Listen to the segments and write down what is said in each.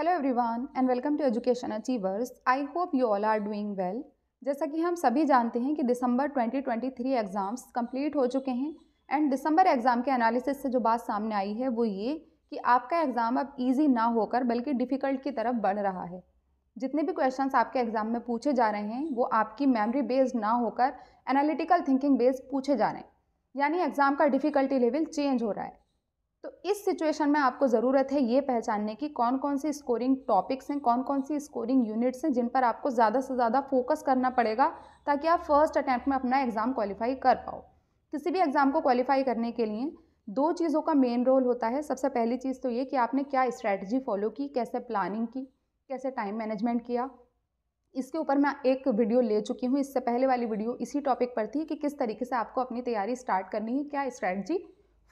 Hello everyone and welcome to Education Achievers I hope you all are doing well जैसा कि हम सभी जानते हैं कि दिसंबर 2023 एग्ज़ाम्स कंप्लीट हो चुके हैं एंड दिसंबर एग्ज़ाम के एनालिसिस से जो बात सामने आई है वो ये कि आपका एग्ज़ाम अब ईजी ना होकर बल्कि डिफ़िकल्ट की तरफ बढ़ रहा है जितने भी क्वेश्चन आपके एग्ज़ाम में पूछे जा रहे हैं वो आपकी मेमरी बेस्ड ना होकर एनालिटिकल थिंकिंग बेस्ड पूछे जा रहे हैं यानी एग्ज़ाम का डिफ़िकल्टी लेवल चेंज हो रहा है तो इस सिचुएशन में आपको ज़रूरत है ये पहचानने की कौन कौन सी स्कोरिंग टॉपिक्स हैं कौन कौन सी स्कोरिंग यूनिट्स हैं जिन पर आपको ज़्यादा से ज़्यादा फोकस करना पड़ेगा ताकि आप फर्स्ट अटैम्प्ट में अपना एग्ज़ाम क्वालिफाई कर पाओ किसी भी एग्ज़ाम को क्वालिफाई करने के लिए दो चीज़ों का मेन रोल होता है सबसे पहली चीज़ तो ये कि आपने क्या स्ट्रैटी फॉलो की कैसे प्लानिंग की कैसे टाइम मैनेजमेंट किया इसके ऊपर मैं एक वीडियो ले चुकी हूँ इससे पहले वाली वीडियो इसी टॉपिक पर थी कि किस तरीके से आपको अपनी तैयारी स्टार्ट करनी है क्या स्ट्रैटी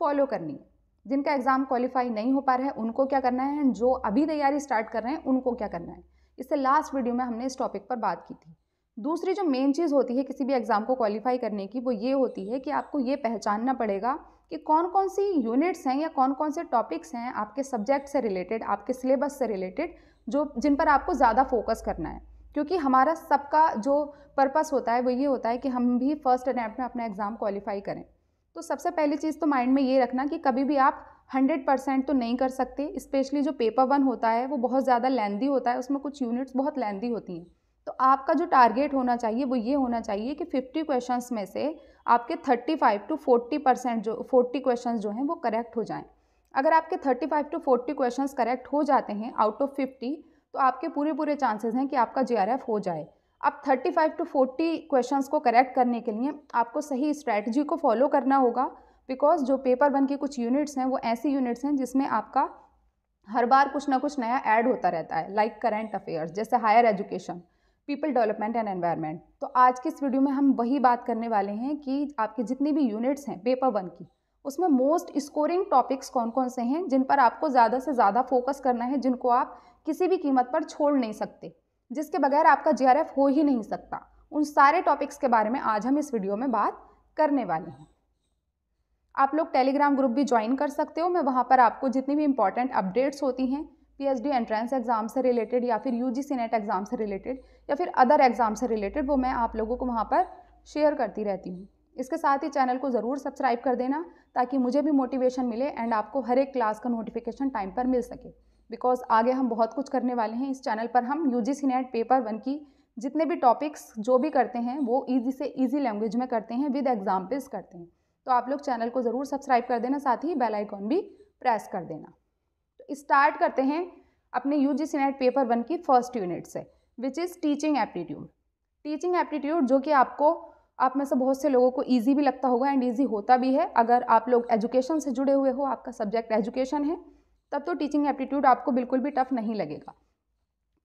फॉलो करनी है जिनका एग्ज़ाम क्वालिफाई नहीं हो पा रहा है उनको क्या करना है एंड जो अभी तैयारी स्टार्ट कर रहे हैं उनको क्या करना है इससे लास्ट वीडियो में हमने इस टॉपिक पर बात की थी दूसरी जो मेन चीज़ होती है किसी भी एग्ज़ाम को क्वालिफाई करने की वो ये होती है कि आपको ये पहचानना पड़ेगा कि कौन कौन सी यूनिट्स हैं या कौन कौन से टॉपिक्स हैं आपके सब्जेक्ट से रिलेटेड आपके सिलेबस से रिलेटेड जो जिन पर आपको ज़्यादा फोकस करना है क्योंकि हमारा सबका जो पर्पस होता है वो ये होता है कि हम भी फर्स्ट अटैम्प्ट में अपना एग्ज़ाम क्वालिफाई करें तो सबसे पहली चीज़ तो माइंड में ये रखना कि कभी भी आप हंड्रेड परसेंट तो नहीं कर सकते स्पेशली जो पेपर वन होता है वो बहुत ज़्यादा लेंदी होता है उसमें कुछ यूनिट्स बहुत लेंदी होती हैं तो आपका जो टारगेट होना चाहिए वो ये होना चाहिए कि फिफ्टी क्वेश्चंस में से आपके thirty five to forty percent जो फोर्टी क्वेश्चंस जो हैं वो करेक्ट हो जाएं अगर आपके thirty five to forty questions correct हो जाते हैं आउट ऑफ फिफ्टी तो आपके पूरे पूरे चांसेस हैं कि आपका जे हो जाए अब 35 टू फोर्टी क्वेश्चन को करेक्ट करने के लिए आपको सही स्ट्रैटी को फॉलो करना होगा बिकॉज जो पेपर वन की कुछ यूनिट्स हैं वो ऐसी यूनिट्स हैं जिसमें आपका हर बार कुछ ना कुछ नया ऐड होता रहता है लाइक करेंट अफेयर्स जैसे higher education people development and environment तो आज के इस वीडियो में हम वही बात करने वाले हैं कि आपके जितनी भी यूनिट्स हैं पेपर वन की उसमें मोस्ट स्कोरिंग टॉपिक्स कौन कौन से हैं जिन पर आपको ज़्यादा से ज़्यादा फोकस करना है जिनको आप किसी भी कीमत पर छोड़ नहीं सकते जिसके बगैर आपका जे हो ही नहीं सकता उन सारे टॉपिक्स के बारे में आज हम इस वीडियो में बात करने वाले हैं आप लोग टेलीग्राम ग्रुप भी ज्वाइन कर सकते हो मैं वहाँ पर आपको जितनी भी इंपॉर्टेंट अपडेट्स होती हैं पीएचडी एंट्रेंस एग्ज़ाम से रिलेटेड या फिर यूजीसी नेट एग्ज़ाम से रिलेटेड या फिर अदर एग्ज़ाम से रिलेटेड वो मैं आप लोगों को वहाँ पर शेयर करती रहती हूँ इसके साथ ही चैनल को ज़रूर सब्सक्राइब कर देना ताकि मुझे भी मोटिवेशन मिले एंड आपको हर एक क्लास का नोटिफिकेशन टाइम पर मिल सके बिकॉज आगे हम बहुत कुछ करने वाले हैं इस चैनल पर हम यू जी पेपर वन की जितने भी टॉपिक्स जो भी करते हैं वो ईजी से ईजी लैंग्वेज में करते हैं विद एग्जाम्पल्स करते हैं तो आप लोग चैनल को ज़रूर सब्सक्राइब कर देना साथ ही बेल आइकॉन भी प्रेस कर देना तो स्टार्ट करते हैं अपने यू जी पेपर वन की फर्स्ट यूनिट से which is teaching aptitude teaching aptitude जो कि आपको आप में से बहुत से लोगों को ईजी भी लगता होगा एंड ईजी होता भी है अगर आप लोग एजुकेशन से जुड़े हुए हो आपका सब्जेक्ट एजुकेशन है तब तो टीचिंग एप्टीट्यूड आपको बिल्कुल भी टफ नहीं लगेगा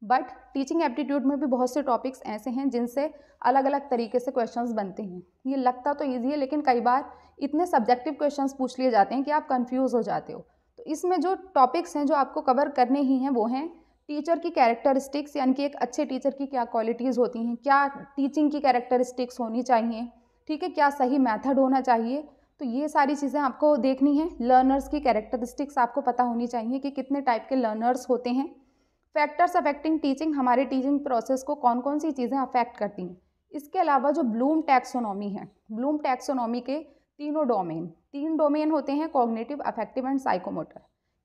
बट टीचिंग एप्टीट्यूड में भी बहुत से टॉपिक्स ऐसे हैं जिनसे अलग अलग तरीके से क्वेश्चंस बनते हैं ये लगता तो ईजी है लेकिन कई बार इतने सब्जेक्टिव क्वेश्चंस पूछ लिए जाते हैं कि आप कंफ्यूज हो जाते हो तो इसमें जो टॉपिक्स हैं जो आपको कवर करने ही हैं वो हैं टीचर की कैरेक्टरिस्टिक्स यानी कि एक अच्छे टीचर की क्या क्वालिटीज़ होती हैं क्या टीचिंग की कैरेक्टरिस्टिक्स होनी चाहिए ठीक है क्या सही मैथड होना चाहिए तो ये सारी चीज़ें आपको देखनी है लर्नर्स की कैरेक्टरिस्टिक्स आपको पता होनी चाहिए कि कितने टाइप के लर्नर्स होते हैं फैक्टर्स अफेक्टिंग टीचिंग हमारे टीचिंग प्रोसेस को कौन कौन सी चीज़ें अफेक्ट करती हैं इसके अलावा जो ब्लूम टैक्सोनॉमी है ब्लूम टैक्सोनॉमी के तीनों डोमेन तीन डोमेन होते हैं कॉग्नेटिव अफेक्टिव एंड साइकोमोटर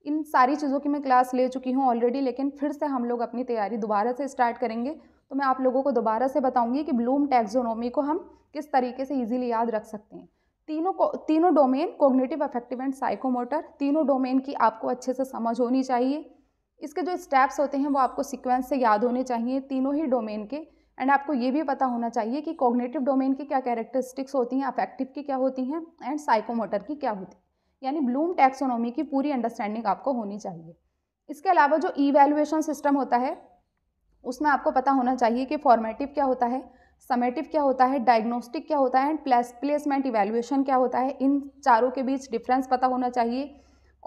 इन सारी चीज़ों की मैं क्लास ले चुकी हूँ ऑलरेडी लेकिन फिर से हम लोग अपनी तैयारी दोबारा से स्टार्ट करेंगे तो मैं आप लोगों को दोबारा से बताऊँगी कि ब्लूम टैक्सोनॉमी को हम किस तरीके से ईजिली याद रख सकते हैं तीनों को तीनों domain cognitive affective and psychomotor तीनों डोमेन की आपको अच्छे से समझ होनी चाहिए इसके जो स्टेप्स होते हैं वो आपको सीक्वेंस से याद होने चाहिए तीनों ही डोमेन के एंड आपको ये भी पता होना चाहिए कि कोग्नेटिव डोमेन की क्या कैरेक्टरिस्टिक्स होती हैं अफेक्टिव की क्या होती हैं एंड साइकोमोटर की क्या होती है यानी ब्लूम टैक्सोनॉमी की पूरी अंडरस्टैंडिंग आपको होनी चाहिए इसके अलावा जो ई सिस्टम होता है उसमें आपको पता होना चाहिए कि फॉर्मेटिव क्या होता है समेटिव क्या होता है डायग्नोस्टिक क्या होता है एंड प्लेस प्लेसमेंट इवेल्युएशन क्या होता है इन चारों के बीच डिफरेंस पता होना चाहिए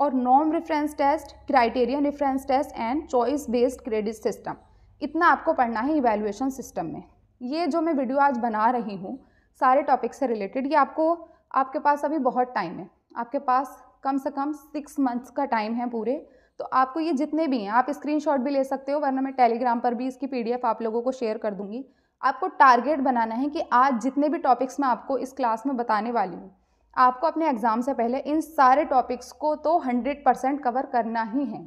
और non reference test criterion reference test and choice based credit system इतना आपको पढ़ना है इवेल्युएशन सिस्टम में ये जो मैं वीडियो आज बना रही हूँ सारे टॉपिक से रिलेटेड ये आपको आपके पास अभी बहुत टाइम है आपके पास कम से कम सिक्स मंथ्स का टाइम है पूरे तो आपको ये जितने भी हैं आप स्क्रीनशॉट भी ले सकते हो वरना मैं टेलीग्राम पर भी इसकी पीडीएफ आप लोगों को शेयर कर दूंगी आपको टारगेट बनाना है कि आज जितने भी टॉपिक्स मैं आपको इस क्लास में बताने वाली हूँ आपको अपने एग्ज़ाम से पहले इन सारे टॉपिक्स को तो हंड्रेड परसेंट कवर करना ही है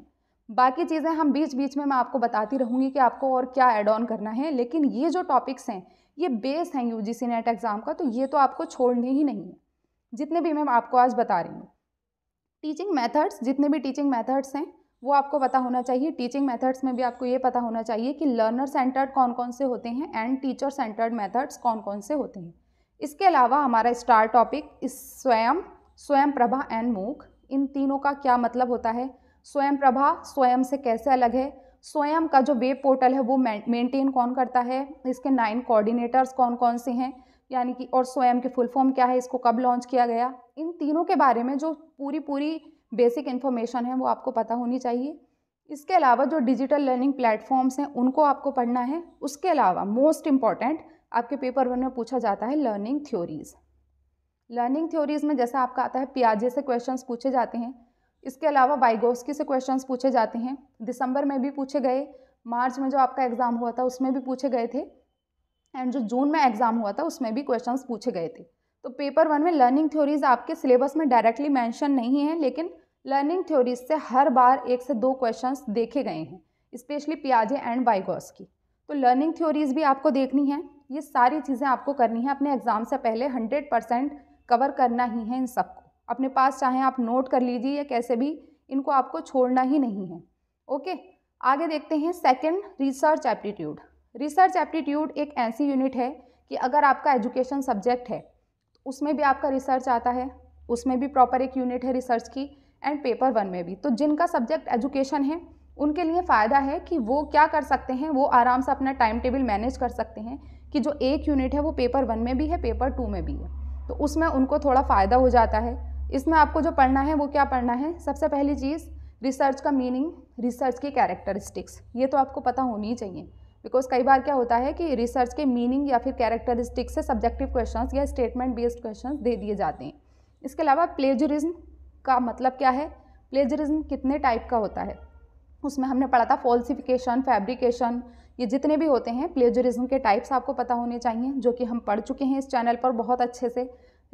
बाकी चीज़ें हम बीच बीच में मैं आपको बताती रहूँगी कि आपको और क्या एड ऑन करना है लेकिन ये जो टॉपिक्स हैं ये बेस हैं यू जी नेट एग्ज़ाम का तो ये तो आपको छोड़ने ही नहीं है जितने भी मैं आपको आज बता रही हूँ टीचिंग मैथड्स जितने भी टीचिंग मैथड्स हैं वो आपको पता होना चाहिए टीचिंग मेथड्स में भी आपको ये पता होना चाहिए कि लर्नर सेंटर्ड कौन कौन से होते हैं एंड टीचर सेंटर्ड मेथड्स कौन कौन से होते हैं इसके अलावा हमारा स्टार टॉपिक इस स्वयं स्वयं प्रभा एंड मूक इन तीनों का क्या मतलब होता है स्वयं प्रभा स्वयं से कैसे अलग है स्वयं का जो वेब पोर्टल है वो मेंटेन कौन करता है इसके नाइन कोऑर्डिनेटर्स कौन कौन से हैं यानी कि और स्वयं के फुल फॉर्म क्या है इसको कब लॉन्च किया गया इन तीनों के बारे में जो पूरी पूरी बेसिक इन्फॉर्मेशन है वो आपको पता होनी चाहिए इसके अलावा जो डिजिटल लर्निंग प्लेटफॉर्म्स हैं उनको आपको पढ़ना है उसके अलावा मोस्ट इम्पॉर्टेंट आपके पेपर वन में पूछा जाता है लर्निंग थ्योरीज़ लर्निंग थ्योरीज़ में जैसा आपका आता है पियाजे से क्वेश्चंस पूछे जाते हैं इसके अलावा वाइगोस्की से क्वेश्चंस पूछे जाते हैं दिसंबर में भी पूछे गए मार्च में जो आपका एग्ज़ाम हुआ था उसमें भी पूछे गए थे एंड जो जून में एग्ज़ाम हुआ था उसमें भी क्वेश्चन पूछे गए थे तो पेपर वन में लर्निंग थ्योरीज़ आपके सिलेबस में डायरेक्टली मैंशन नहीं है लेकिन लर्निंग थ्योरीज से हर बार एक से दो क्वेश्चंस देखे गए हैं स्पेशली पियाजे एंड बाइगॉस की तो लर्निंग थ्योरीज भी आपको देखनी है ये सारी चीज़ें आपको करनी है अपने एग्ज़ाम से पहले हंड्रेड परसेंट कवर करना ही है इन सबको अपने पास चाहे आप नोट कर लीजिए या कैसे भी इनको आपको छोड़ना ही नहीं है ओके आगे देखते हैं second research aptitude research aptitude एक ऐसी यूनिट है कि अगर आपका एजुकेशन सब्जेक्ट है तो उसमें भी आपका रिसर्च आता है उसमें भी प्रॉपर एक यूनिट है रिसर्च की एंड पेपर वन में भी तो जिनका सब्जेक्ट एजुकेशन है उनके लिए फ़ायदा है कि वो क्या कर सकते हैं वो आराम से अपना टाइम टेबल मैनेज कर सकते हैं कि जो एक यूनिट है वो पेपर वन में भी है पेपर टू में भी है तो उसमें उनको थोड़ा फ़ायदा हो जाता है इसमें आपको जो पढ़ना है वो क्या पढ़ना है सबसे पहली चीज़ रिसर्च का मीनिंग रिसर्च की कैरेक्टरिस्टिक्स ये तो आपको पता होनी चाहिए बिकॉज कई बार क्या होता है कि रिसर्च के मीनिंग या फिर कैरेक्टरिस्टिक्स से सब्जेक्टिव क्वेश्चंस या स्टेटमेंट बेस्ड क्वेश्चंस दे दिए जाते हैं इसके अलावा प्लेजरिज्म का मतलब क्या है प्लेजरिज्म कितने टाइप का होता है उसमें हमने पढ़ा था फॉल्सिफिकेशन फैब्रिकेशन ये जितने भी होते हैं प्लेजरिज्म के टाइप्स आपको पता होने चाहिए जो कि हम पढ़ चुके हैं इस चैनल पर बहुत अच्छे से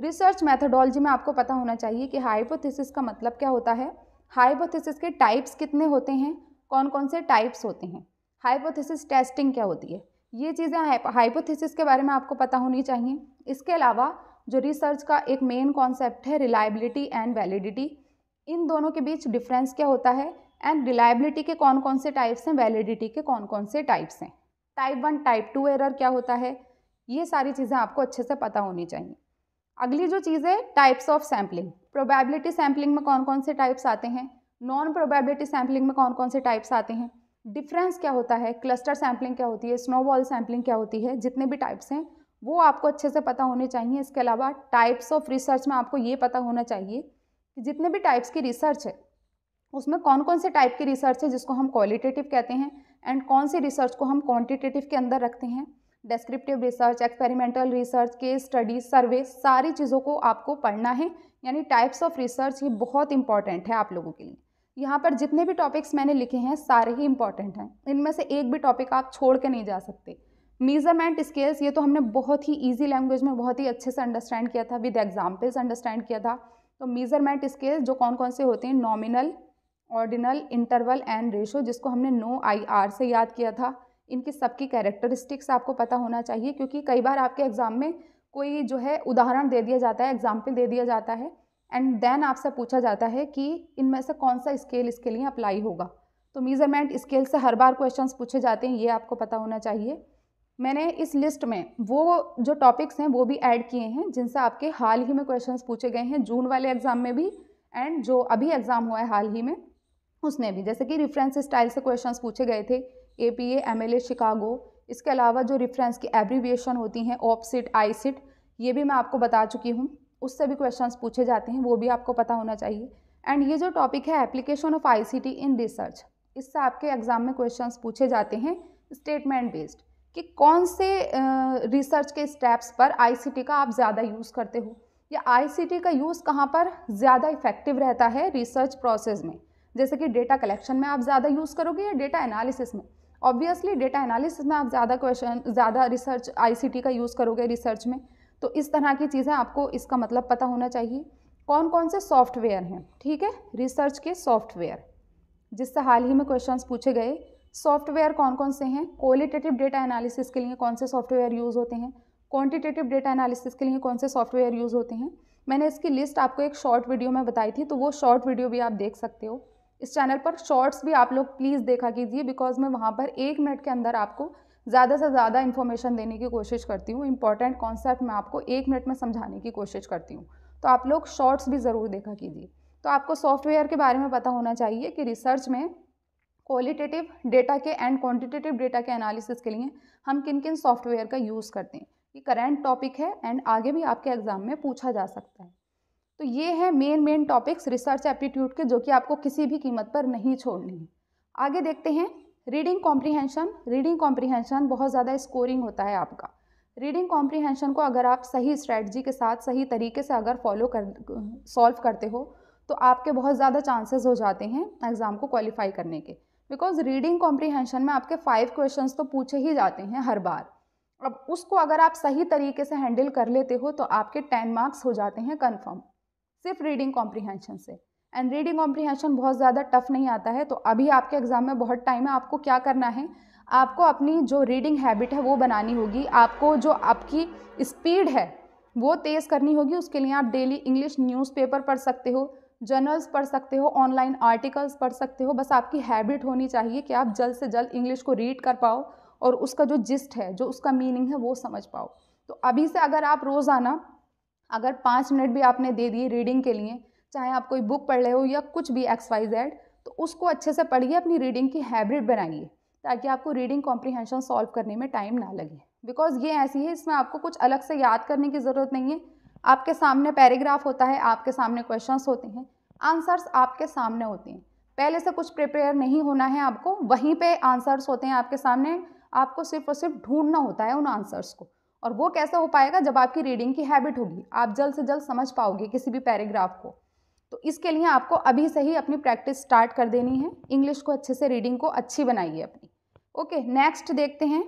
रिसर्च मैथडोलॉजी में आपको पता होना चाहिए कि हाइपोथेसिस का मतलब क्या होता है हाइपोथेसिस के टाइप्स कितने होते हैं कौन कौन से टाइप्स होते हैं हाइपोथेसिस टेस्टिंग क्या होती है ये चीज़ें हाइपोथेसिस के बारे में आपको पता होनी चाहिए इसके अलावा जो रिसर्च का एक मेन कॉन्सेप्ट है रिलायबिलिटी एंड वैलिडिटी इन दोनों के बीच डिफरेंस क्या होता है एंड रिलायबिलिटी के कौन कौन से टाइप्स हैं वैलिडिटी के कौन कौन से टाइप्स हैं type one type two error क्या होता है ये सारी चीज़ें आपको अच्छे से पता होनी चाहिए अगली जो चीज़ है types of sampling probability sampling में कौन कौन से टाइप्स आते हैं नॉन प्रोबेबिलिटी सैम्पलिंग में कौन कौन से टाइप्स आते हैं डिफरेंस क्या होता है क्लस्टर सैम्पलिंग क्या होती है स्नोबॉल सैम्पलिंग क्या होती है जितने भी टाइप्स हैं वो आपको अच्छे से पता होने चाहिए इसके अलावा टाइप्स ऑफ रिसर्च में आपको ये पता होना चाहिए कि जितने भी टाइप्स की रिसर्च है उसमें कौन कौन से टाइप की रिसर्च है जिसको हम क्वालिटेटिव कहते हैं एंड कौन सी रिसर्च को हम क्वान्टिटेटिव के अंदर रखते हैं descriptive research experimental research case study survey सारी चीज़ों को आपको पढ़ना है यानी टाइप्स ऑफ रिसर्च ये बहुत इंपॉर्टेंट है आप लोगों के लिए यहाँ पर जितने भी टॉपिक्स मैंने लिखे हैं सारे ही इंपॉर्टेंट हैं इनमें से एक भी टॉपिक आप छोड़ के नहीं जा सकते मीज़रमेंट स्केल्स ये तो हमने बहुत ही ईजी लैंग्वेज में बहुत ही अच्छे से अंडरस्टैंड किया था विद एग्जाम्पल्स अंडरस्टैंड किया था तो मीज़रमेंट स्केल्स जो कौन कौन से होते हैं nominal ordinal interval and ratio जिसको हमने नो आई आर से याद किया था इनकी सबकी कैरेक्टरिस्टिक्स आपको पता होना चाहिए क्योंकि कई बार आपके एग्ज़ाम में कोई जो है उदाहरण दे दिया जाता है एग्जाम्पल दे दिया जाता है एंड देन आपसे पूछा जाता है कि इनमें से कौन सा स्केल इसके लिए अप्लाई होगा तो मीज़रमेंट स्केल से हर बार क्वेश्चंस पूछे जाते हैं ये आपको पता होना चाहिए मैंने इस लिस्ट में वो जो टॉपिक्स हैं वो भी ऐड किए हैं जिनसे आपके हाल ही में क्वेश्चंस पूछे गए हैं जून वाले एग्ज़ाम में भी एंड जो अभी एग्ज़ाम हुआ है हाल ही में उसने भी जैसे कि रिफ्रेंस स्टाइल से क्वेश्चंस पूछे गए थे A P M L A Chicago इसके अलावा जो रिफ्रेंस की एब्रीविएशन होती हैं ऑपसिट आईसिट ये भी मैं आपको बता चुकी हूँ उससे भी क्वेश्चंस पूछे जाते हैं वो भी आपको पता होना चाहिए एंड ये जो टॉपिक है application of ICT in research इससे आपके एग्ज़ाम में क्वेश्चंस पूछे जाते हैं स्टेटमेंट बेस्ड कि कौन से रिसर्च के स्टेप्स पर आईसीटी का आप ज़्यादा यूज़ करते हो या आईसीटी का यूज़ कहाँ पर ज़्यादा इफेक्टिव रहता है रिसर्च प्रोसेस में जैसे कि डेटा कलेक्शन में आप ज़्यादा यूज़ करोगे या डेटा एनालिसिस में ऑब्वियसली डेटा एनालिसिस में आप ज़्यादा क्वेश्चन ज़्यादा रिसर्च आईसीटी का यूज़ करोगे रिसर्च में तो इस तरह की चीज़ें आपको इसका मतलब पता होना चाहिए कौन कौन से सॉफ्टवेयर हैं ठीक है रिसर्च के सॉफ्टवेयर जिससे हाल ही में क्वेश्चंस पूछे गए सॉफ्टवेयर कौन कौन से हैं क्वालिटेटिव डेटा एनालिसिस के लिए कौन से सॉफ्टवेयर यूज़ होते हैं क्वांटिटेटिव डेटा एनालिसिस के लिए कौन से सॉफ्टवेयर यूज़ होते हैं मैंने इसकी लिस्ट आपको एक शॉर्ट वीडियो में बताई थी तो वो शॉर्ट वीडियो भी आप देख सकते हो इस चैनल पर शॉर्ट्स भी आप लोग प्लीज़ देखा कीजिए बिकॉज मैं वहाँ पर एक मिनट के अंदर आपको ज़्यादा से ज़्यादा इन्फॉर्मेशन देने की कोशिश करती हूँ इंपॉर्टेंट कॉन्सेप्ट मैं आपको एक मिनट में समझाने की कोशिश करती हूँ तो आप लोग शॉर्ट्स भी ज़रूर देखा कीजिए तो आपको सॉफ्टवेयर के बारे में पता होना चाहिए कि रिसर्च में क्वालिटेटिव डेटा के एंड क्वान्टिटेटिव डेटा के एनालिसिस के लिए हम किन किन सॉफ्टवेयर का यूज़ करते हैं ये करेंट टॉपिक है एंड आगे भी आपके एग्ज़ाम में पूछा जा सकता है तो ये है main main topics research aptitude के जो कि आपको किसी भी कीमत पर नहीं छोड़नी है आगे देखते हैं रीडिंग कॉम्प्रीहेंशन रीडिंग कॉम्प्रीहेंशन बहुत ज़्यादा स्कोरिंग होता है आपका रीडिंग कॉम्प्रीहेंशन को अगर आप सही स्ट्रैटी के साथ सही तरीके से अगर फॉलो कर सॉल्व करते हो तो आपके बहुत ज़्यादा चांसेस हो जाते हैं एग्ज़ाम को क्वालिफाई करने के बिकॉज रीडिंग कॉम्प्रीहेंशन में आपके फाइव क्वेश्चन तो पूछे ही जाते हैं हर बार अब उसको अगर आप सही तरीके से हैंडल कर लेते हो तो आपके टेन मार्क्स हो जाते हैं कन्फर्म सिर्फ रीडिंग कॉम्प्रीहेंशन से एंड रीडिंग कॉम्प्रीहेंशन बहुत ज़्यादा टफ नहीं आता है तो अभी आपके एग्ज़ाम में बहुत टाइम है आपको क्या करना है आपको अपनी जो रीडिंग हैबिट है वो बनानी होगी आपको जो आपकी स्पीड है वो तेज़ करनी होगी उसके लिए आप डेली इंग्लिश न्यूज़पेपर पढ़ सकते हो जर्नल्स पढ़ सकते हो ऑनलाइन आर्टिकल्स पढ़ सकते हो बस आपकी हैबिट होनी चाहिए कि आप जल्द से जल्द इंग्लिश को रीड कर पाओ और उसका जो जिस्ट है जो उसका मीनिंग है वो समझ पाओ तो अभी से अगर आप रोज़ाना अगर पाँच मिनट भी आपने दे दिए रीडिंग के लिए चाहे आप कोई बुक पढ़ रहे हो या कुछ भी एक्स वाई जेड तो उसको अच्छे से पढ़िए अपनी रीडिंग की हैबिट बनाइए ताकि आपको रीडिंग कॉम्प्रीहेंशन सॉल्व करने में टाइम ना लगे बिकॉज ये ऐसी है इसमें आपको कुछ अलग से याद करने की ज़रूरत नहीं है आपके सामने पैराग्राफ होता है आपके सामने क्वेश्चंस होते हैं आंसर्स आपके सामने होते हैं पहले से कुछ प्रिपेयर नहीं होना है आपको वहीं पे आंसर्स होते हैं आपके सामने आपको सिर्फ और सिर्फ ढूंढना होता है उन आंसर्स को और वो कैसे हो पाएगा जब आपकी रीडिंग की हैबिट होगी आप जल्द से जल्द समझ पाओगे किसी भी पैराग्राफ को तो इसके लिए आपको अभी से ही अपनी प्रैक्टिस स्टार्ट कर देनी है इंग्लिश को अच्छे से रीडिंग को अच्छी बनाइए अपनी ओके नेक्स्ट देखते हैं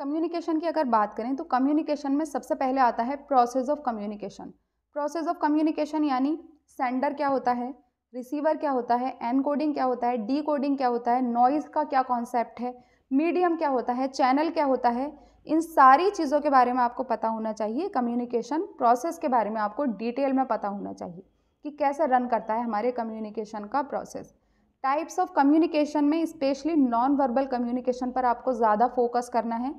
कम्युनिकेशन की अगर बात करें तो कम्युनिकेशन में सबसे पहले आता है process of communication process of communication यानी सेंडर क्या होता है रिसीवर क्या होता है एनकोडिंग क्या होता है डी कोडिंग क्या होता है नॉइज़ का क्या कॉन्सेप्ट है मीडियम क्या होता है चैनल क्या होता है इन सारी चीज़ों के बारे में आपको पता होना चाहिए कम्युनिकेशन प्रोसेस के बारे में आपको डिटेल में पता होना चाहिए कि कैसे रन करता है हमारे कम्युनिकेशन का प्रोसेस टाइप्स ऑफ कम्युनिकेशन में स्पेशली नॉन वर्बल कम्युनिकेशन पर आपको ज़्यादा फोकस करना है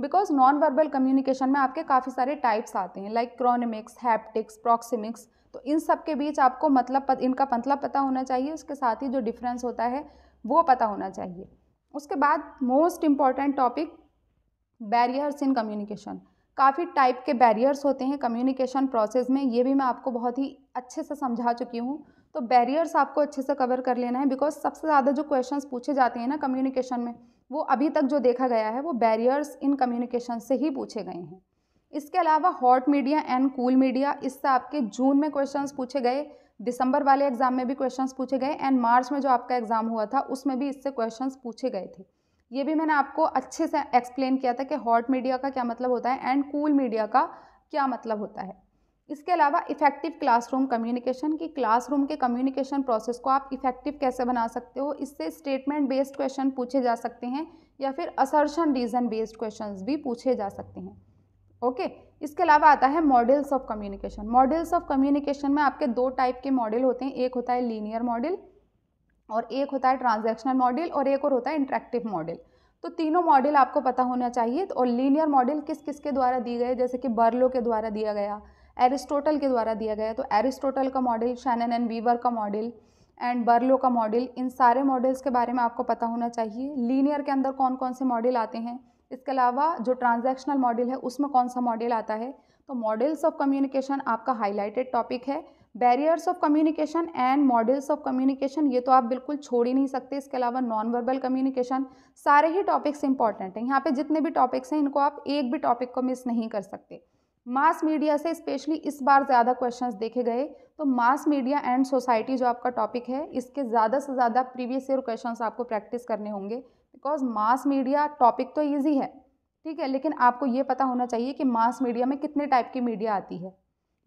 बिकॉज नॉन वर्बल कम्युनिकेशन में आपके काफ़ी सारे टाइप्स आते हैं लाइक क्रोनमिक्स हैप्टिक्स प्रॉक्सिमिक्स तो इन सब के बीच आपको मतलब पत, इनका मतलब पता होना चाहिए उसके साथ ही जो डिफरेंस होता है वो पता होना चाहिए उसके बाद most important topic barriers in communication काफ़ी टाइप के बैरियर्स होते हैं कम्युनिकेशन प्रोसेस में ये भी मैं आपको बहुत ही अच्छे से समझा चुकी हूँ तो बैरियर्स आपको अच्छे से कवर कर लेना है बिकॉज सबसे ज़्यादा जो क्वेश्चंस पूछे जाते हैं ना कम्युनिकेशन में वो अभी तक जो देखा गया है वो बैरियर्स इन कम्युनिकेशन से ही पूछे गए हैं इसके अलावा hot media and cool media इससे आपके जून में क्वेश्चंस पूछे गए दिसंबर वाले एग्जाम में भी क्वेश्चंस पूछे गए एंड मार्च में जो आपका एग्जाम हुआ था उसमें भी इससे क्वेश्चंस पूछे गए थे ये भी मैंने आपको अच्छे से एक्सप्लेन किया था कि हॉट मीडिया का क्या मतलब होता है एंड कूल मीडिया का क्या मतलब होता है इसके अलावा इफेक्टिव क्लासरूम कम्युनिकेशन की क्लासरूम के कम्युनिकेशन प्रोसेस को आप इफेक्टिव कैसे बना सकते हो इससे स्टेटमेंट बेस्ड क्वेश्चन पूछे जा सकते हैं या फिर असर्शन रीज़न बेस्ड क्वेश्चन भी पूछे जा सकते हैं ओके okay. इसके अलावा आता है models of communication models of communication में आपके दो टाइप के मॉडल होते हैं एक होता है लीनियर मॉडल और एक होता है ट्रांजैक्शनल मॉडल और एक और होता है इंट्रैक्टिव मॉडल तो तीनों मॉडल आपको पता होना चाहिए तो और लीनियर मॉडल किस किस के द्वारा दिए गए जैसे कि बर्लो के द्वारा दिया गया एरिस्टोटल के द्वारा दिया गया तो एरिस्टोटल का मॉडल शैनन एंड वीवर का मॉडल एंड बर्लो का मॉडल इन सारे मॉडल्स के बारे में आपको पता होना चाहिए लीनियर के अंदर कौन कौन से मॉडल आते हैं इसके अलावा जो ट्रांजैक्शनल मॉडल है उसमें कौन सा मॉडल आता है तो मॉडल्स ऑफ कम्युनिकेशन आपका हाईलाइटेड टॉपिक है barriers of communication and models of communication ये तो आप बिल्कुल छोड़ ही नहीं सकते इसके अलावा नॉन वर्बल कम्युनिकेशन सारे ही टॉपिक्स इंपॉर्टेंट हैं यहाँ पे जितने भी टॉपिक्स हैं इनको आप एक भी टॉपिक को मिस नहीं कर सकते मास मीडिया से स्पेशली इस बार ज़्यादा क्वेश्चंस देखे गए तो मास मीडिया एंड सोसाइटी जो आपका टॉपिक है इसके ज़्यादा से ज़्यादा प्रीवियस ईयर क्वेश्चंस आपको प्रैक्टिस करने होंगे बिकॉज मास मीडिया टॉपिक तो ईजी है ठीक है लेकिन आपको ये पता होना चाहिए कि मास मीडिया में कितने टाइप की मीडिया आती है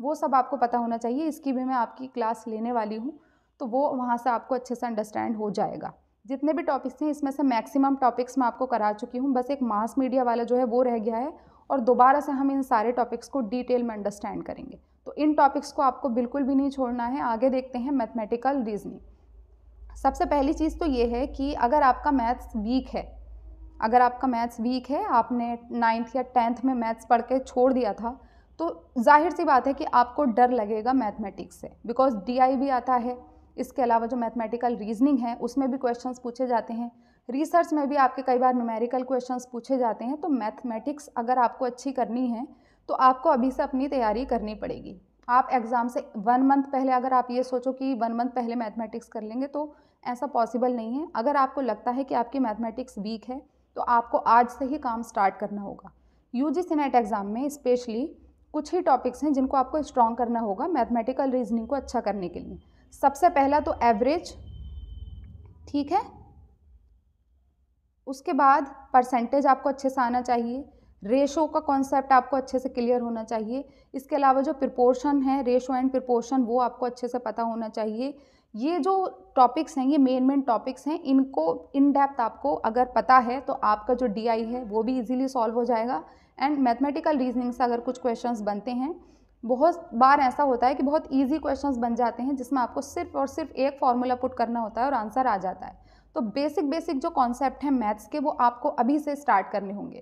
वो सब आपको पता होना चाहिए इसकी भी मैं आपकी क्लास लेने वाली हूँ तो वो वहाँ से आपको अच्छे से अंडरस्टैंड हो जाएगा जितने भी टॉपिक्स हैं इसमें से मैक्सिमम टॉपिक्स मैं आपको करा चुकी हूँ बस एक मास मीडिया वाला जो है वो रह गया है और दोबारा से हम इन सारे टॉपिक्स को डिटेल में अंडरस्टैंड करेंगे तो इन टॉपिक्स को आपको बिल्कुल भी नहीं छोड़ना है आगे देखते हैं मैथमेटिकल रीजनिंग सबसे पहली चीज़ तो ये है कि अगर आपका मैथ्स वीक है अगर आपका मैथ्स वीक है आपने नाइन्थ या टेंथ में मैथ्स पढ़ के छोड़ दिया था तो जाहिर सी बात है कि आपको डर लगेगा मैथमेटिक्स से बिकॉज डी आई भी आता है इसके अलावा जो मैथमेटिकल रीजनिंग है उसमें भी क्वेश्चंस पूछे जाते हैं रिसर्च में भी आपके कई बार न्यूमेरिकल क्वेश्चंस पूछे जाते हैं तो मैथमेटिक्स अगर आपको अच्छी करनी है तो आपको अभी से अपनी तैयारी करनी पड़ेगी आप एग्ज़ाम से वन मंथ पहले अगर आप ये सोचो कि वन मंथ पहले मैथमेटिक्स कर लेंगे तो ऐसा पॉसिबल नहीं है अगर आपको लगता है कि आपकी मैथमेटिक्स वीक है तो आपको आज से ही काम स्टार्ट करना होगा यू जी नेट एग्ज़ाम में स्पेशली कुछ ही टॉपिक्स हैं जिनको आपको स्ट्रॉन्ग करना होगा मैथमेटिकल रीजनिंग को अच्छा करने के लिए सबसे पहला तो एवरेज ठीक है उसके बाद परसेंटेज आपको अच्छे से आना चाहिए रेशो का कॉन्सेप्ट आपको अच्छे से क्लियर होना चाहिए इसके अलावा जो प्रिपोर्शन है रेशो एंड प्रिपोर्शन वो आपको अच्छे से पता होना चाहिए ये जो टॉपिक्स हैं ये मेन मेन टॉपिक्स हैं इनको इन डेप्थ आपको अगर पता है तो आपका जो डी है वो भी इजीली सॉल्व हो जाएगा एंड मैथमेटिकल रीजनिंग से अगर कुछ क्वेश्चन बनते हैं बहुत बार ऐसा होता है कि बहुत इजी क्वेश्चंस बन जाते हैं जिसमें आपको सिर्फ और सिर्फ एक फार्मूला पुट करना होता है और आंसर आ जाता है तो बेसिक बेसिक जो कॉन्सेप्ट हैं मैथ्स के वो आपको अभी से स्टार्ट करने होंगे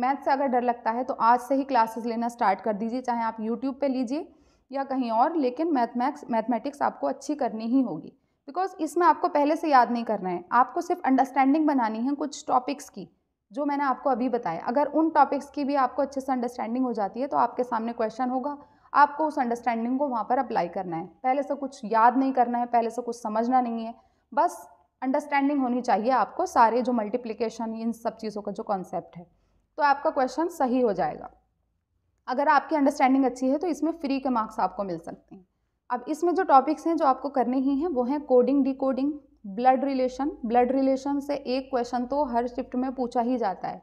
मैथ्स से अगर डर लगता है तो आज से ही क्लासेस लेना स्टार्ट कर दीजिए चाहे आप यूट्यूब पे लीजिए या कहीं और लेकिन मैथमैक्स मैथमेटिक्स आपको अच्छी करनी ही होगी बिकॉज इसमें आपको पहले से याद नहीं करना है आपको सिर्फ अंडरस्टैंडिंग बनानी है कुछ टॉपिक्स की जो मैंने आपको अभी बताया अगर उन टॉपिक्स की भी आपको अच्छे से अंडरस्टैंडिंग हो जाती है तो आपके सामने क्वेश्चन होगा आपको उस अंडरस्टैंडिंग को वहाँ पर अप्लाई करना है पहले से कुछ याद नहीं करना है पहले से कुछ समझना नहीं है बस अंडरस्टैंडिंग होनी चाहिए आपको सारे जो मल्टीप्लीकेशन इन सब चीज़ों का जो कॉन्सेप्ट है तो आपका क्वेश्चन सही हो जाएगा अगर आपकी अंडरस्टैंडिंग अच्छी है तो इसमें फ्री के मार्क्स आपको मिल सकते हैं अब इसमें जो टॉपिक्स हैं जो आपको करने ही हैं वो हैं coding decoding blood relation blood relation से एक क्वेश्चन तो हर शिफ्ट में पूछा ही जाता है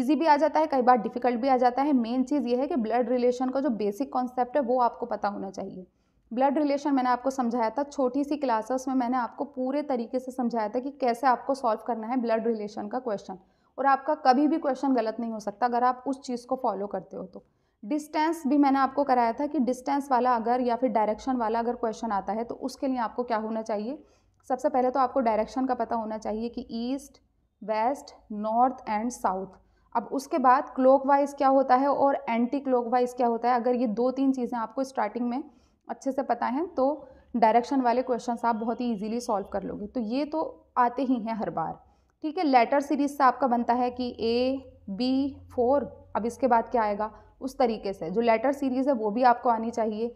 ईजी भी आ जाता है कई बार डिफिकल्ट भी आ जाता है मेन चीज़ ये है कि ब्लड रिलेशन का जो बेसिक कॉन्सेप्ट है वो आपको पता होना चाहिए ब्लड रिलेशन मैंने आपको समझाया था छोटी सी क्लासेस में मैंने आपको पूरे तरीके से समझाया था कि कैसे आपको सॉल्व करना है ब्लड रिलेशन का क्वेश्चन और आपका कभी भी क्वेश्चन गलत नहीं हो सकता अगर आप उस चीज़ को फॉलो करते हो तो डिस्टेंस भी मैंने आपको कराया था कि डिस्टेंस वाला अगर या फिर डायरेक्शन वाला अगर क्वेश्चन आता है तो उसके लिए आपको क्या होना चाहिए सबसे पहले तो आपको डायरेक्शन का पता होना चाहिए कि east west north and south अब उसके बाद क्लॉकवाइज क्या होता है और एंटी क्लॉकवाइज क्या होता है अगर ये दो तीन चीज़ें आपको स्टार्टिंग में अच्छे से पता है तो डायरेक्शन वाले क्वेश्चन आप बहुत ही ईजिली सॉल्व कर लोगे तो ये तो आते ही हैं हर बार ठीक है लेटर सीरीज से आपका बनता है कि ए बी फोर अब इसके बाद क्या आएगा उस तरीके से जो लेटर सीरीज़ है वो भी आपको आनी चाहिए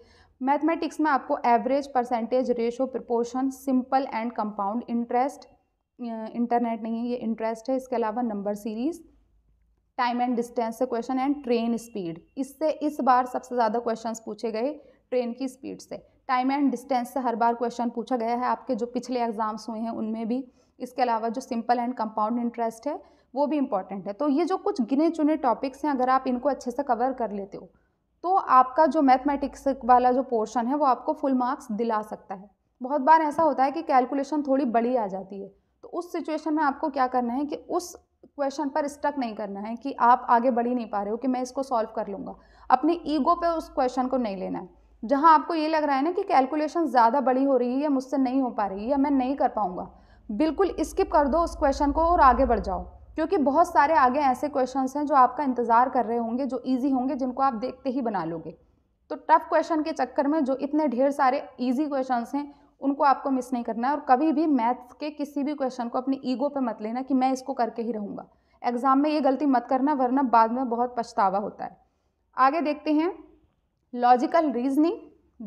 मैथमेटिक्स में आपको average percentage ratio proportion simple and compound interest internet नहीं है ये इंटरेस्ट है इसके अलावा number series time and distance से क्वेश्चन एंड ट्रेन स्पीड इससे इस बार सबसे ज़्यादा क्वेश्चंस पूछे गए ट्रेन की स्पीड से टाइम एंड डिस्टेंस से हर बार क्वेश्चन पूछा गया है आपके जो पिछले एग्ज़ाम्स हुए हैं उनमें भी इसके अलावा जो सिंपल एंड कंपाउंड इंटरेस्ट है वो भी इंपॉर्टेंट है तो ये जो कुछ गिने चुने टॉपिक्स हैं अगर आप इनको अच्छे से कवर कर लेते हो तो आपका जो मैथमेटिक्स वाला जो पोर्शन है वो आपको फुल मार्क्स दिला सकता है बहुत बार ऐसा होता है कि कैलकुलेशन थोड़ी बड़ी आ जाती है तो उस सिचुएशन में आपको क्या करना है कि उस क्वेश्चन पर स्टक नहीं करना है कि आप आगे बढ़ ही नहीं पा रहे हो कि मैं इसको सॉल्व कर लूँगा अपने ईगो पे उस क्वेश्चन को नहीं लेना है जहाँ आपको ये लग रहा है ना कि कैलकुलेशन ज़्यादा बड़ी हो रही है या मुझसे नहीं हो पा रही है या मैं नहीं कर पाऊँगा बिल्कुल स्किप कर दो उस क्वेश्चन को और आगे बढ़ जाओ क्योंकि बहुत सारे आगे ऐसे क्वेश्चंस हैं जो आपका इंतज़ार कर रहे होंगे जो इजी होंगे जिनको आप देखते ही बना लोगे तो टफ क्वेश्चन के चक्कर में जो इतने ढेर सारे इजी क्वेश्चंस हैं उनको आपको मिस नहीं करना है और कभी भी मैथ्स के किसी भी क्वेश्चन को अपनी ईगो पर मत लेना कि मैं इसको करके ही रहूँगा एग्ज़ाम में ये गलती मत करना वरना बाद में बहुत पछतावा होता है आगे देखते हैं लॉजिकल रीजनिंग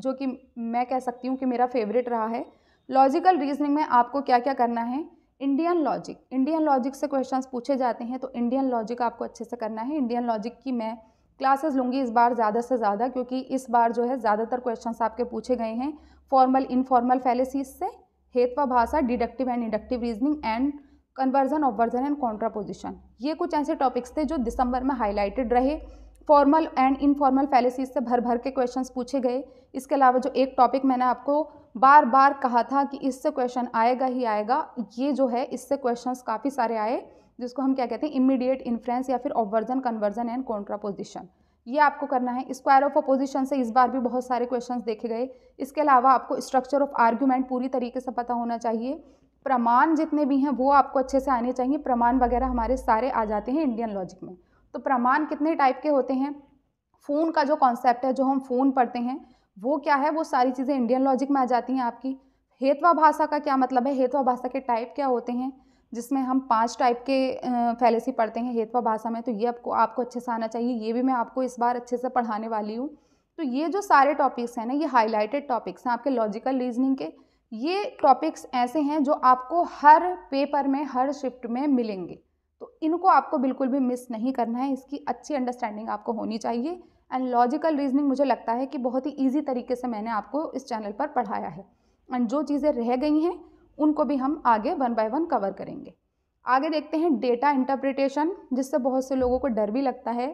जो कि मैं कह सकती हूँ कि मेरा फेवरेट रहा है लॉजिकल रीजनिंग में आपको क्या क्या करना है इंडियन लॉजिक इंडियन लॉजिक से क्वेश्चंस पूछे जाते हैं तो इंडियन लॉजिक आपको अच्छे से करना है इंडियन लॉजिक की मैं क्लासेस लूँगी इस बार ज़्यादा से ज़्यादा क्योंकि इस बार जो है ज़्यादातर क्वेश्चन आपके पूछे गए हैं फॉर्मल इनफॉर्मल फैलेसीज से हेतवा भाषा deductive and inductive reasoning and conversion of version and contraposition ये कुछ ऐसे टॉपिक्स थे जो दिसंबर में हाईलाइटेड रहे फॉर्मल एंड इनफॉर्मल फैलेसीज से भर भर के क्वेश्चंस पूछे गए इसके अलावा जो एक टॉपिक मैंने आपको बार बार कहा था कि इससे क्वेश्चन आएगा ही आएगा ये जो है इससे क्वेश्चंस काफ़ी सारे आए जिसको हम क्या कहते हैं इमीडिएट इन्फ्रेंस या फिर ऑवर्जन कन्वर्जन एंड कॉन्ट्रापोजिशन ये आपको करना है स्क्वायर ऑफ अपोजिशन से इस बार भी बहुत सारे क्वेश्चंस देखे गए इसके अलावा आपको स्ट्रक्चर ऑफ आर्ग्यूमेंट पूरी तरीके से पता होना चाहिए प्रमाण जितने भी हैं वो आपको अच्छे से आने चाहिए प्रमाण वगैरह हमारे सारे आ जाते हैं इंडियन लॉजिक में तो प्रमाण कितने टाइप के होते हैं फ़ोन का जो कॉन्सेप्ट है जो हम फ़ोन पढ़ते हैं वो क्या है वो सारी चीज़ें इंडियन लॉजिक में आ जाती हैं आपकी हेतवा भाषा का क्या मतलब है हेतवा भाषा के टाइप क्या होते हैं जिसमें हम पांच टाइप के फैलेसी पढ़ते हैं हेतवा भाषा में तो ये आपको आपको अच्छे से आना चाहिए ये भी मैं आपको इस बार अच्छे से पढ़ाने वाली हूँ तो ये जो सारे टॉपिक्स हैं ना ये हाईलाइटेड टॉपिक्स हैं आपके लॉजिकल रीजनिंग के ये टॉपिक्स ऐसे हैं जो आपको हर पेपर में हर शिफ्ट में मिलेंगे तो इनको आपको बिल्कुल भी मिस नहीं करना है इसकी अच्छी अंडरस्टैंडिंग आपको होनी चाहिए एंड लॉजिकल रीजनिंग मुझे लगता है कि बहुत ही ईजी तरीके से मैंने आपको इस चैनल पर पढ़ाया है एंड जो चीज़ें रह गई हैं उनको भी हम आगे वन बाय वन कवर करेंगे आगे देखते हैं डेटा इंटरप्रिटेशन जिससे बहुत से लोगों को डर भी लगता है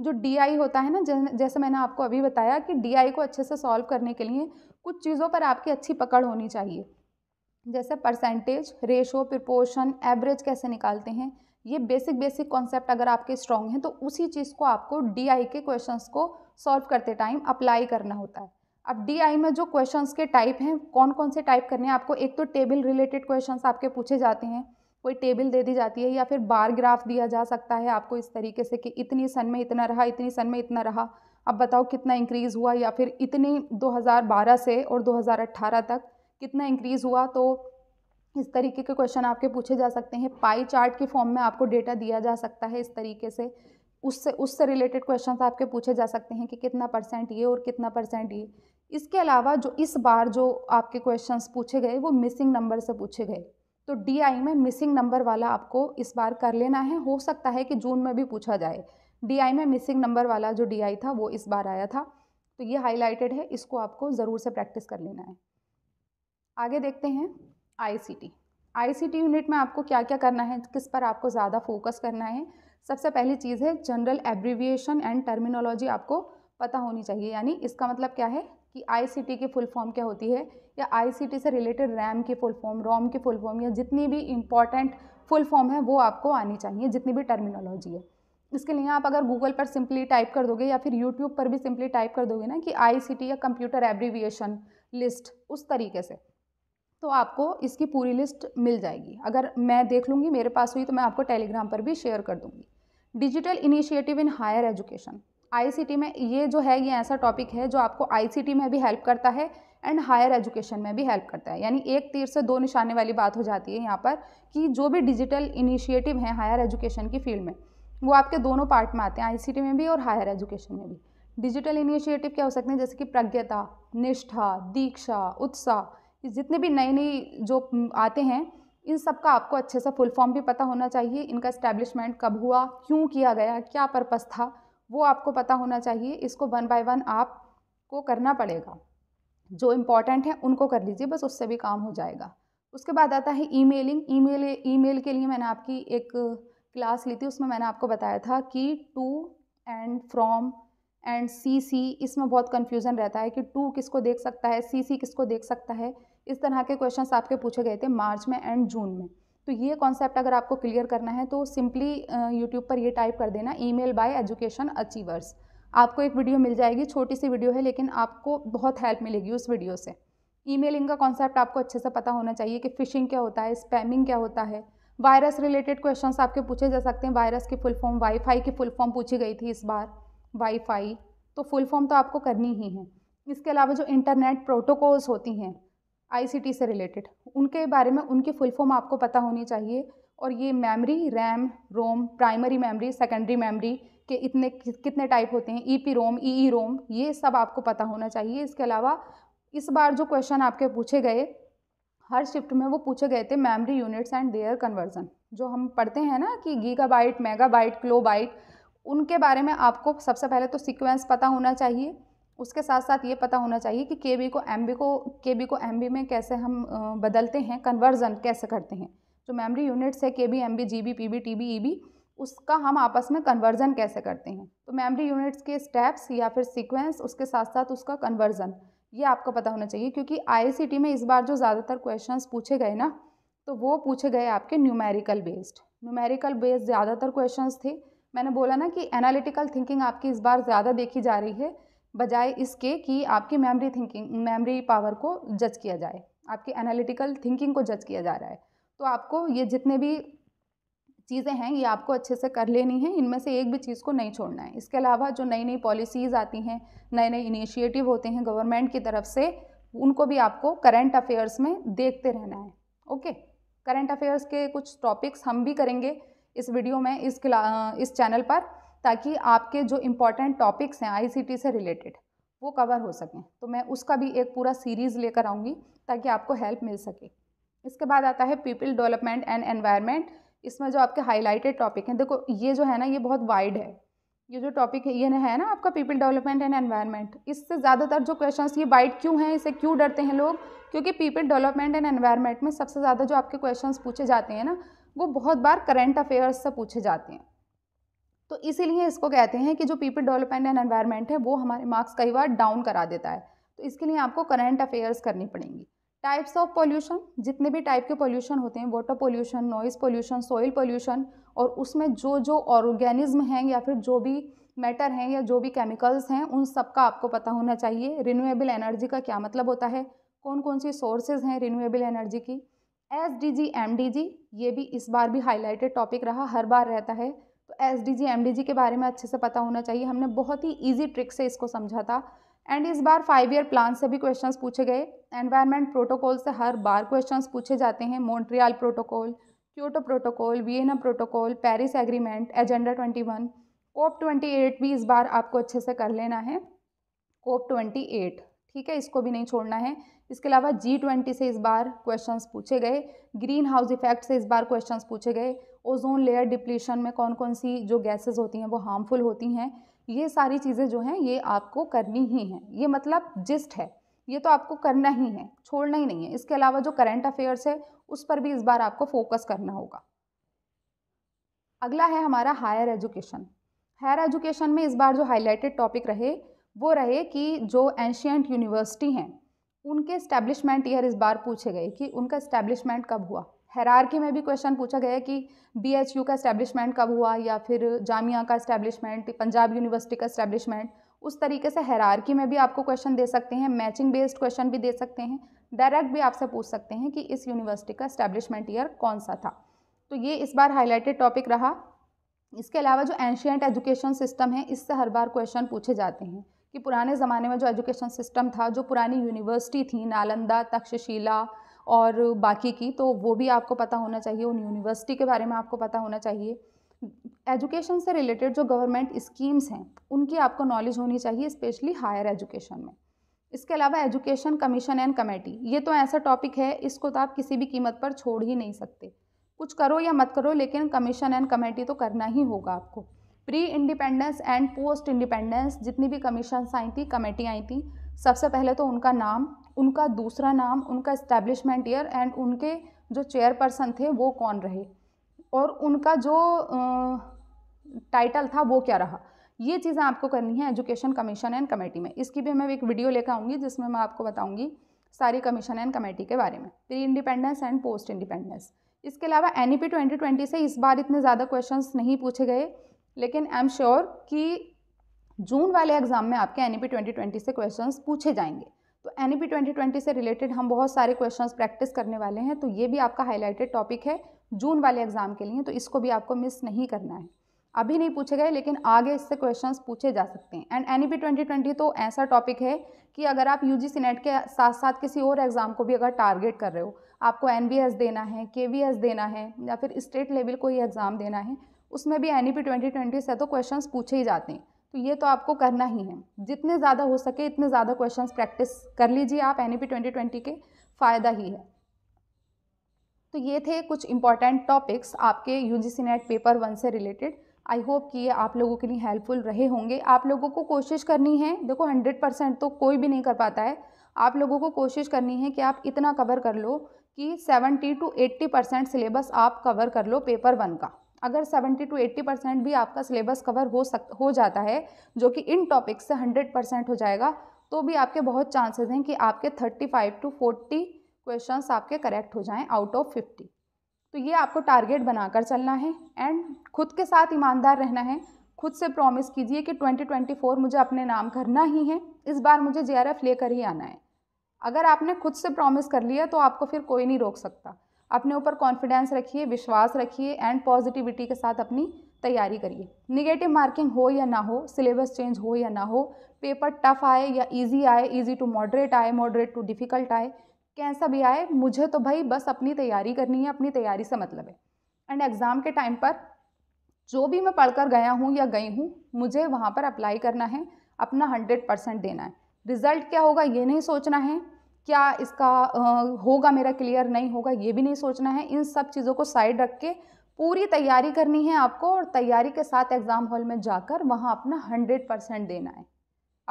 जो डी होता है ना जैसे मैंने आपको अभी बताया कि डी को अच्छे से सॉल्व करने के लिए कुछ चीज़ों पर आपकी अच्छी पकड़ होनी चाहिए जैसे परसेंटेज रेशो प्रिपोर्शन एवरेज कैसे निकालते हैं ये बेसिक बेसिक कॉन्सेप्ट अगर आपके स्ट्रॉन्ग हैं तो उसी चीज़ को आपको डी के क्वेश्चन को सॉल्व करते टाइम अप्लाई करना होता है अब डी में जो क्वेश्चन के टाइप हैं कौन कौन से टाइप करने हैं आपको एक तो टेबल रिलेटेड क्वेश्चन आपके पूछे जाते हैं कोई टेबल दे दी जाती है या फिर बार ग्राफ दिया जा सकता है आपको इस तरीके से कि इतनी सन में इतना रहा इतनी सन में इतना रहा अब बताओ कितना इंक्रीज़ हुआ या फिर इतनी 2012 से और 2018 तक कितना इंक्रीज़ हुआ तो इस तरीके के क्वेश्चन आपके पूछे जा सकते हैं पाई चार्ट के फॉर्म में आपको डेटा दिया जा सकता है इस तरीके से उससे उससे रिलेटेड क्वेश्चन आपके पूछे जा सकते हैं कि कितना परसेंट ये और कितना परसेंट ये इसके अलावा जो इस बार जो आपके क्वेश्चंस पूछे गए वो मिसिंग नंबर से पूछे गए तो डी आई में मिसिंग नंबर वाला आपको इस बार कर लेना है हो सकता है कि जून में भी पूछा जाए डी आई में मिसिंग नंबर वाला जो डी आई था वो इस बार आया था तो ये हाईलाइटेड है इसको आपको ज़रूर से प्रैक्टिस कर लेना है आगे देखते हैं आईसीटी आईसीटी यूनिट में आपको क्या क्या करना है किस पर आपको ज़्यादा फोकस करना है सबसे पहली चीज़ है जनरल एब्रीविएशन एंड टर्मिनोलॉजी आपको पता होनी चाहिए यानी इसका मतलब क्या है कि आईसीटी की फुल फॉर्म क्या होती है या आईसीटी से रिलेटेड रैम की फुल फॉर्म रोम की फुल फॉर्म या जितनी भी इंपॉर्टेंट फुल फॉर्म है वो आपको आनी चाहिए जितनी भी टर्मिनोलॉजी है इसके लिए आप अगर गूगल पर सिंपली टाइप कर दोगे या फिर यूट्यूब पर भी सिंपली टाइप कर दोगे ना कि टी या कंप्यूटर एब्रीविएशन लिस्ट उस तरीके से तो आपको इसकी पूरी लिस्ट मिल जाएगी अगर मैं देख लूँगी मेरे पास हुई तो मैं आपको टेलीग्राम पर भी शेयर कर दूँगी digital initiative in higher education ICT में ये जो है ये ऐसा टॉपिक है जो आपको आईसीटी में भी हेल्प करता है एंड हायर एजुकेशन में भी हेल्प करता है यानी एक तीर से दो निशाने वाली बात हो जाती है यहाँ पर कि जो भी डिजिटल इनिशिएटिव हैं हायर एजुकेशन की फील्ड में वो आपके दोनों पार्ट में आते हैं आईसीटी में भी और हायर एजुकेशन में भी डिजिटल इनिशिएटिव क्या हो सकते हैं जैसे कि प्रज्ञता निष्ठा दीक्षा उत्साह जितने भी नए नए जो आते हैं इन सब का आपको अच्छे से फुल फॉर्म भी पता होना चाहिए इनका इस्टेब्लिशमेंट कब हुआ क्यों किया गया क्या पर्पस था वो आपको पता होना चाहिए इसको वन बाय वन आप को करना पड़ेगा जो इम्पॉर्टेंट है उनको कर लीजिए बस उससे भी काम हो जाएगा उसके बाद आता है ईमेलिंग ईमेल ईमेल के लिए मैंने आपकी एक क्लास ली थी उसमें मैंने आपको बताया था कि to and from and C C इसमें बहुत कन्फ्यूज़न रहता है कि टू किसको देख सकता है सी सी किसको देख सकता है इस तरह के क्वेश्चन आपके पूछे गए थे मार्च में एंड जून में तो ये कॉन्सेप्ट अगर आपको क्लियर करना है तो सिंपली यूट्यूब पर ये टाइप कर देना email by Education Achievers आपको एक वीडियो मिल जाएगी छोटी सी वीडियो है लेकिन आपको बहुत हेल्प मिलेगी उस वीडियो से ई मेलिंग का कॉन्सेप्ट आपको अच्छे से पता होना चाहिए कि फ़िशिंग क्या होता है स्पैमिंग क्या होता है वायरस रिलेटेड क्वेश्चन आपके पूछे जा सकते हैं वायरस की फुल फॉर्म वाईफाई की फुल फॉर्म पूछी गई थी इस बार वाईफाई तो फुल फॉर्म तो आपको करनी ही है इसके अलावा जो इंटरनेट प्रोटोकॉल्स होती हैं आईसीटी से रिलेटेड उनके बारे में उनकी फुल फॉर्म आपको पता होनी चाहिए और ये memory RAM ROM primary memory secondary memory के इतने कितने टाइप होते हैं ई पी रोम ई ई रोम ये सब आपको पता होना चाहिए इसके अलावा इस बार जो क्वेश्चन आपके पूछे गए हर शिफ्ट में वो पूछे गए थे memory units and their conversion जो हम पढ़ते हैं ना कि गीगाबाइट मेगाबाइट क्लोबाइट उनके बारे में आपको सबसे पहले तो सीक्वेंस पता होना चाहिए उसके साथ साथ ये पता होना चाहिए कि के बी को एम बी को के बी को एम बी में कैसे हम बदलते हैं कन्वर्जन कैसे करते हैं जो मेमरी यूनिट्स है K B M B G B P B T B E B उसका हम आपस में कन्वर्जन कैसे करते हैं तो मेमरी यूनिट्स के स्टेप्स या फिर सीक्वेंस उसके साथ साथ उसका कन्वर्जन ये आपको पता होना चाहिए क्योंकि आई में इस बार जो ज़्यादातर क्वेश्चंस पूछे गए ना तो वो पूछे गए आपके न्यूमेरिकल बेस्ड न्यूमेरिकल बेस्ड ज़्यादातर क्वेश्चन थे मैंने बोला ना कि एनालिटिकल थिंकिंग आपकी इस बार ज़्यादा देखी जा रही है बजाय इसके कि आपकी मेमोरी थिंकिंग मेमोरी पावर को जज किया जाए आपकी एनालिटिकल थिंकिंग को जज किया जा रहा है तो आपको ये जितने भी चीज़ें हैं ये आपको अच्छे से कर लेनी है इनमें से एक भी चीज़ को नहीं छोड़ना है इसके अलावा जो नई नई पॉलिसीज़ आती हैं नए नए इनिशिएटिव होते हैं गवर्नमेंट की तरफ से उनको भी आपको करंट अफेयर्स में देखते रहना है ओके करंट अफेयर्स के कुछ टॉपिक्स हम भी करेंगे इस वीडियो में इस इस चैनल पर ताकि आपके जो इम्पोर्टेंट टॉपिक्स हैं आई से रिलेटेड वो कवर हो सकें तो मैं उसका भी एक पूरा सीरीज़ लेकर आऊँगी ताकि आपको हेल्प मिल सके इसके बाद आता है पीपल डेवलपमेंट एंड एनवायरनमेंट इसमें जो आपके हाईलाइटेड टॉपिक हैं देखो ये जो है ना ये बहुत वाइड है ये जो टॉपिक है ये है ना आपका पीपल डेवलपमेंट एंड एनवायरनमेंट इससे ज़्यादातर जो क्वेश्चंस ये वाइड क्यों हैं इसे क्यों डरते हैं लोग क्योंकि पीपल डेवलपमेंट एंड एनवायरनमेंट में सबसे ज़्यादा जो आपके क्वेश्चंस पूछे जाते हैं ना वो बहुत बार करेंट अफेयर्स से पूछे जाते हैं तो इसीलिए इसको कहते हैं कि जो पीपल डेवलपमेंट एंड एनवायरनमेंट है वो हमारे मार्क्स कई बार डाउन करा देता है तो इसके लिए आपको करंट अफेयर्स करनी पड़ेंगी टाइप्स ऑफ पोल्यूशन जितने भी टाइप के पोल्यूशन होते हैं water pollution noise pollution soil pollution और उसमें जो जो ऑर्गेनिज्म हैं या फिर जो भी मैटर हैं या जो भी केमिकल्स हैं उन सब का आपको पता होना चाहिए रिन्यूएबल एनर्जी का क्या मतलब होता है कौन कौन सी सोर्सेज हैं रिन्यूएबल एनर्जी की S D G M D G ये भी इस बार भी हाईलाइटेड टॉपिक रहा हर बार रहता है तो S D G M D G के बारे में अच्छे से पता होना चाहिए हमने बहुत ही ईजी ट्रिक से इसको समझा था एंड इस बार फाइव ईयर प्लान से भी क्वेश्चंस पूछे गए एनवायरनमेंट प्रोटोकॉल से हर बार क्वेश्चंस पूछे जाते हैं Montreal protocol Kyoto protocol Vienna protocol Paris agreement agenda twenty one COP twenty eight भी इस बार आपको अच्छे से कर लेना है कोप ट्वेंटी एट ठीक है इसको भी नहीं छोड़ना है इसके अलावा जी ट्वेंटी से इस बार क्वेश्चंस पूछे गए ग्रीन हाउस इफेक्ट से इस बार क्वेश्चंस पूछे गए ओजोन लेयर डिप्लीशन में कौन कौन सी जो गैसेस होती हैं वो हार्मफुल होती हैं ये सारी चीज़ें जो हैं ये आपको करनी ही हैं ये मतलब जिस्ट है ये तो आपको करना ही है छोड़ना ही नहीं है इसके अलावा जो करंट अफेयर्स है उस पर भी इस बार आपको फोकस करना होगा अगला है हमारा हायर एजुकेशन हायर एजुकेशन में इस बार जो हाईलाइटेड टॉपिक रहे वो रहे कि जो एंशियंट यूनिवर्सिटी हैं उनके इस्टेब्लिशमेंट ईयर इस बार पूछे गए कि उनका इस्टेब्लिशमेंट कब हुआ हैरारकी में भी क्वेश्चन पूछा गया कि बी एच यू का इस्टेब्लिशमेंट कब हुआ या फिर जामिया का इस्टेब्लिशमेंट पंजाब यूनिवर्सिटी का इस्टेब्लिशमेंट उस तरीके से हैरारकी में भी आपको क्वेश्चन दे सकते हैं मैचिंग बेस्ड क्वेश्चन भी दे सकते हैं डायरेक्ट भी आपसे पूछ सकते हैं कि इस यूनिवर्सिटी का इस्टेब्लिशमेंट ईयर कौन सा था तो ये इस बार हाईलाइटेड टॉपिक रहा इसके अलावा जो एंशियंट एजुकेशन सिस्टम है इससे हर बार क्वेश्चन पूछे जाते हैं कि पुराने ज़माने में जो एजुकेशन सिस्टम था जो पुरानी यूनिवर्सिटी थी नालंदा तक्षशिला और बाकी की तो वो भी आपको पता होना चाहिए उन यूनिवर्सिटी के बारे में आपको पता होना चाहिए एजुकेशन से रिलेटेड जो गवर्नमेंट स्कीम्स हैं उनकी आपको नॉलेज होनी चाहिए स्पेशली हायर एजुकेशन में इसके अलावा एजुकेशन कमीशन एंड कमेटी ये तो ऐसा टॉपिक है इसको तो आप किसी भी कीमत पर छोड़ ही नहीं सकते कुछ करो या मत करो लेकिन कमीशन एंड कमेटी तो करना ही होगा आपको pre independence and post independence जितनी भी कमीशन आई थी कमेटी आई थी सबसे पहले तो उनका नाम उनका दूसरा नाम उनका इस्टेब्लिशमेंट ईयर एंड उनके जो चेयरपर्सन थे वो कौन रहे और उनका जो टाइटल था वो क्या रहा ये चीज़ें आपको करनी है एजुकेशन कमीशन एंड कमेटी में इसकी भी मैं एक वीडियो लेकर आऊँगी जिसमें मैं आपको बताऊँगी सारी कमीशन एंड कमेटी के बारे में pre independence and post independence इसके अलावा N E P twenty twenty से इस बार इतने ज़्यादा क्वेश्चंस नहीं पूछे गए लेकिन आई एम श्योर कि जून वाले एग्ज़ाम में आपके एन ई पी से क्वेश्चंस पूछे जाएंगे तो एन ई पी से रिलेटेड हम बहुत सारे क्वेश्चंस प्रैक्टिस करने वाले हैं तो ये भी आपका हाईलाइटेड टॉपिक है जून वाले एग्ज़ाम के लिए तो इसको भी आपको मिस नहीं करना है अभी नहीं पूछे गए लेकिन आगे इससे क्वेश्चंस पूछे जा सकते हैं and N E P twenty twenty तो ऐसा टॉपिक है कि अगर आप यू जी सी नेट के साथ साथ किसी और एग्ज़ाम को भी अगर टारगेट कर रहे हो आपको एन बी एस देना है के वी एस देना है या फिर स्टेट लेवल को ही एग्ज़ाम देना है उसमें भी N E P twenty twenty से तो क्वेश्चन पूछे ही जाते हैं तो ये तो आपको करना ही है जितने ज़्यादा हो सके इतने ज़्यादा क्वेश्चन प्रैक्टिस कर लीजिए आप N E P twenty twenty के फ़ायदा ही है तो ये थे कुछ इंपॉर्टेंट टॉपिक्स आपके U G C NET paper one से रिलेटेड आई होप कि ये आप लोगों के लिए हेल्पफुल रहे होंगे आप लोगों को कोशिश करनी है देखो हंड्रेड परसेंट तो कोई भी नहीं कर पाता है आप लोगों को कोशिश करनी है कि आप इतना कवर कर लो कि seventy two eighty percent syllabus आप कवर कर लो पेपर वन का अगर 70 टू 80 परसेंट भी आपका सिलेबस कवर हो सक हो जाता है जो कि इन टॉपिक्स से 100 परसेंट हो जाएगा तो भी आपके बहुत चांसेस हैं कि आपके 35 टू 40 क्वेश्चंस आपके करेक्ट हो जाएं आउट ऑफ 50 तो ये आपको टारगेट बनाकर चलना है एंड खुद के साथ ईमानदार रहना है खुद से प्रॉमिस कीजिए कि ट्वेंटी मुझे अपने नाम करना ही है इस बार मुझे जे लेकर ही आना है अगर आपने खुद से प्रॉमिस कर लिया तो आपको फिर कोई नहीं रोक सकता अपने ऊपर कॉन्फिडेंस रखिए विश्वास रखिए एंड पॉजिटिविटी के साथ अपनी तैयारी करिए निगेटिव मार्किंग हो या ना हो सिलेबस चेंज हो या ना हो पेपर टफ आए या ईजी आए ईजी टू मॉडरेट आए मॉडरेट टू डिफ़िकल्ट आए कैसा भी आए मुझे तो भाई बस अपनी तैयारी करनी है अपनी तैयारी से मतलब है एंड एग्ज़ाम के टाइम पर जो भी मैं पढ़कर गया हूँ या गई हूँ मुझे वहाँ पर अप्लाई करना है अपना हंड्रेड परसेंट देना है रिज़ल्ट क्या होगा ये नहीं सोचना है क्या इसका होगा मेरा क्लियर नहीं होगा ये भी नहीं सोचना है इन सब चीज़ों को साइड रख के पूरी तैयारी करनी है आपको और तैयारी के साथ एग्ज़ाम हॉल में जाकर वहाँ अपना हंड्रेड परसेंट देना है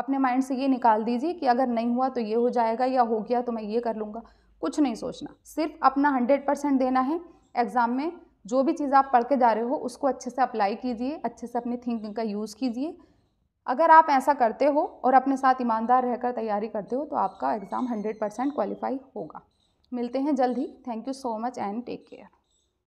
अपने माइंड से ये निकाल दीजिए कि अगर नहीं हुआ तो ये हो जाएगा या हो गया तो मैं ये कर लूँगा कुछ नहीं सोचना सिर्फ अपना हंड्रेड परसेंट देना है एग्ज़ाम में जो भी चीज़ आप पढ़ के जा रहे हो उसको अच्छे से अप्लाई कीजिए अच्छे से अपनी थिंकिंग का यूज़ कीजिए अगर आप ऐसा करते हो और अपने साथ ईमानदार रहकर तैयारी करते हो तो आपका एग्ज़ाम हंड्रेड परसेंट क्वालिफाई होगा मिलते हैं जल्द ही thank you so much and take care